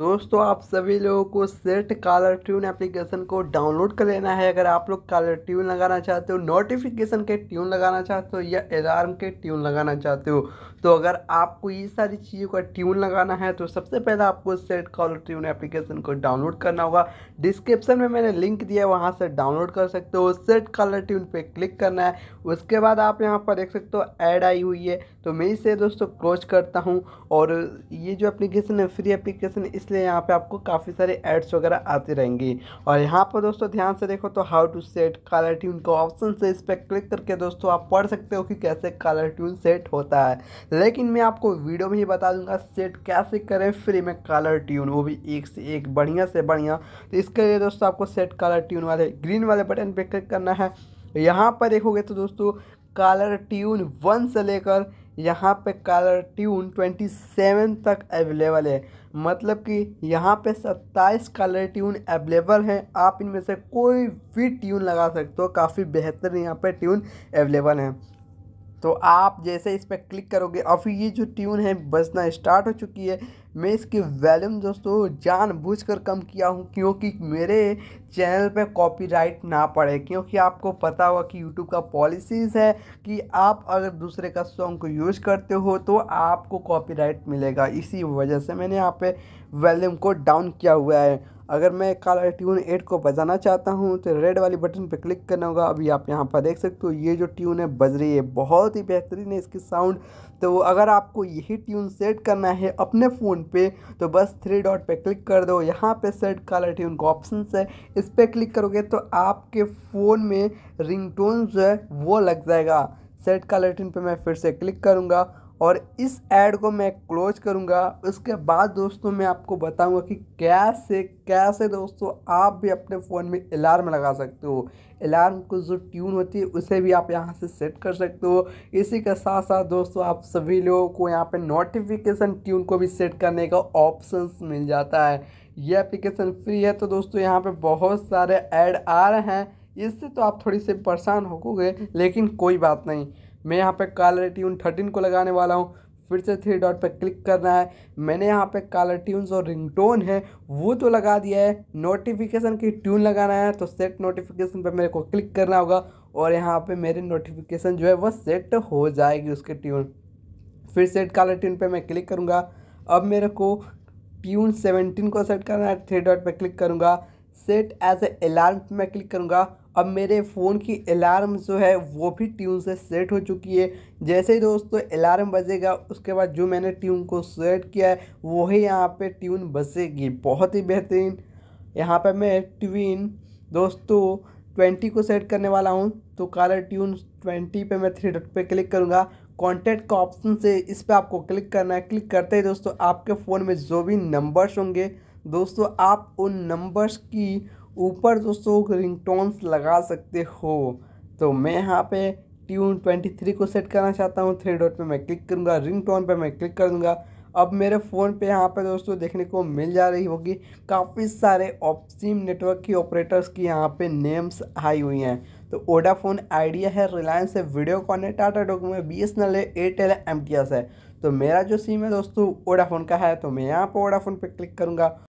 दोस्तों आप सभी लोगों को सेट कॉलर ट्यून एप्लीकेशन को डाउनलोड कर लेना है अगर आप लोग कॉलर ट्यून लगाना चाहते हो नोटिफिकेशन के ट्यून लगाना चाहते हो या अलार्म के ट्यून लगाना चाहते हो तो अगर आपको ये सारी चीज़ों का ट्यून लगाना है तो सबसे पहले आपको सेट कॉलर ट्यून एप्लीकेशन को डाउनलोड करना होगा डिस्क्रिप्सन में मैंने लिंक दिया है वहाँ से डाउनलोड कर सकते हो सेट कॉलर ट्यून पर क्लिक करना है उसके बाद आप यहाँ पर देख सकते हो ऐड आई हुई है तो मैं इसे दोस्तों क्लोज करता हूँ और ये जो एप्लीकेशन है फ्री एप्लीकेशन इस इसलिए यहाँ पे आपको काफ़ी सारे एड्स वगैरह आती रहेंगी और यहाँ पर दोस्तों ध्यान से देखो तो how to set caller tune का ऑप्शन से इस पर क्लिक करके दोस्तों आप पढ़ सकते हो कि कैसे कलर ट्यून सेट होता है लेकिन मैं आपको वीडियो में ही बता दूंगा सेट कैसे करें फ्री में कलर ट्यून वो भी एक से एक बढ़िया से बढ़िया तो इसके लिए दोस्तों आपको सेट कलर ट्यून वाले ग्रीन वाले बटन पर क्लिक करना है यहाँ पर देखोगे तो दोस्तों कलर ट्यून वन से लेकर यहाँ पे कलर ट्यून ट्वेंटी सेवन तक अवेलेबल है मतलब कि यहाँ पे सत्ताईस कलर ट्यून अवेलेबल हैं आप इनमें से कोई भी ट्यून लगा सकते हो काफ़ी बेहतर यहाँ पे ट्यून अवेलेबल हैं तो आप जैसे इस पर क्लिक करोगे और फिर ये जो ट्यून है बजना स्टार्ट हो चुकी है मैं इसकी वैल्यूम दोस्तों जानबूझकर कम किया हूँ क्योंकि मेरे चैनल पे कॉपीराइट ना पड़े क्योंकि आपको पता होगा कि यूट्यूब का पॉलिसीज़ है कि आप अगर दूसरे का सॉन्ग को यूज़ करते हो तो आपको कॉपीराइट मिलेगा इसी वजह से मैंने यहाँ पे वैल्यूम को डाउन किया हुआ है अगर मैं काला ट्यून एट को बजाना चाहता हूँ तो रेड वाली बटन पर क्लिक करना होगा अभी आप यहाँ पर देख सकते हो ये जो ट्यून है बज रही है बहुत ही बेहतरीन है इसकी साउंड तो अगर आपको यही ट्यून सेट करना है अपने फ़ोन पे तो बस थ्री डॉट पे क्लिक कर दो यहाँ पे सेट कॉलर ट्यून का ऑप्शन है इस पर क्लिक करोगे तो आपके फ़ोन में रिंग जो है वो लग जाएगा सेट काला ट्यून पर मैं फिर से क्लिक करूँगा और इस ऐड को मैं क्लोज करूंगा उसके बाद दोस्तों मैं आपको बताऊँगा कि कैसे कैसे दोस्तों आप भी अपने फ़ोन में अलार्म लगा सकते हो अलार्म को जो ट्यून होती है उसे भी आप यहाँ से सेट कर सकते हो इसी के साथ साथ दोस्तों आप सभी लोगों को यहाँ पे नोटिफिकेशन ट्यून को भी सेट करने का ऑप्शन मिल जाता है ये एप्लीकेशन फ्री है तो दोस्तों यहाँ पर बहुत सारे ऐड आ रहे हैं इससे तो आप थोड़ी सी परेशान होगे लेकिन कोई बात नहीं मैं यहाँ पे कालर ट्यून थर्टीन को लगाने वाला हूँ फिर से थ्री डॉट पर क्लिक करना है मैंने यहाँ पे कालर ट्यून्स और रिंगटोन है वो तो लगा दिया है नोटिफिकेशन की ट्यून लगाना है तो सेट नोटिफिकेशन पर मेरे को क्लिक करना होगा और यहाँ पे मेरी नोटिफिकेशन जो है वह सेट हो जाएगी उसके ट्यून फिर सेट कालर ट्यून पर मैं क्लिक करूँगा अब मेरे को ट्यून सेवनटीन को सेट करना है थ्री डॉट पर क्लिक करूँगा सेट एज ए अलार्म मैं क्लिक करूँगा अब मेरे फ़ोन की अलार्म जो है वो भी ट्यून से सेट हो चुकी है जैसे ही दोस्तों अलार्म बजेगा उसके बाद जो मैंने ट्यून को सेट किया है वही यहाँ पे ट्यून बजेगी बहुत ही बेहतरीन यहाँ पे मैं ट्वीन दोस्तों ट्वेंटी को सेट करने वाला हूँ तो कलर ट्यून ट्वेंटी पे मैं थ्री डॉट पे क्लिक करूँगा कॉन्टेक्ट का ऑप्शन से इस पर आपको क्लिक करना है क्लिक करते ही दोस्तों आपके फ़ोन में जो भी नंबर्स होंगे दोस्तों आप उन नंबर्स की ऊपर दोस्तों रिंगटोन्स लगा सकते हो तो मैं यहाँ पे ट्यून ट्वेंटी थ्री को सेट करना चाहता हूँ थ्री डॉट पे मैं क्लिक करूँगा रिंग टोन पर मैं क्लिक कर दूँगा अब मेरे फ़ोन पे यहाँ पे दोस्तों देखने को मिल जा रही होगी काफ़ी सारे सिम नेटवर्क की ऑपरेटर्स की यहाँ पे नेम्स आई हुई हैं तो ओडाफोन आइडिया है रिलायंस है वीडियोकॉन है टाटा डोकोमो है बी है एयरटेल है एम है तो मेरा जो सिम है दोस्तों ओडाफोन का है तो मैं यहाँ पर ओडाफोन पर क्लिक करूँगा